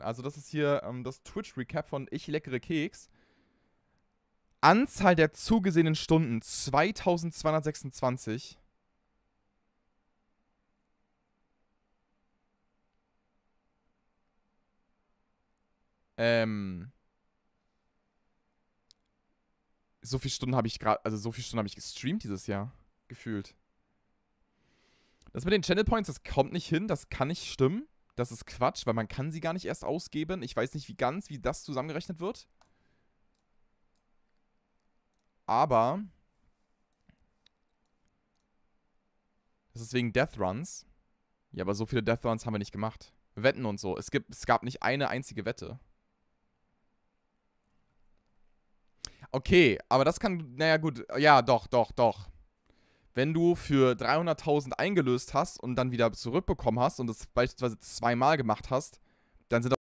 Nachrichten. Also das ist hier ähm, das Twitch-Recap von Ich leckere Keks. Anzahl der zugesehenen Stunden 2226. Ähm. So viele Stunden habe ich gerade, also so viele Stunden habe ich gestreamt dieses Jahr. Gefühlt. Das mit den Channel Points, das kommt nicht hin, das kann nicht stimmen. Das ist Quatsch, weil man kann sie gar nicht erst ausgeben. Ich weiß nicht, wie ganz, wie das zusammengerechnet wird. Aber das ist wegen Death Runs. Ja, aber so viele Death Runs haben wir nicht gemacht. Wetten und so. Es, gibt, es gab nicht eine einzige Wette. Okay, aber das kann... Naja, gut. Ja, doch, doch, doch wenn du für 300.000 eingelöst hast und dann wieder zurückbekommen hast und das beispielsweise zweimal gemacht hast, dann sind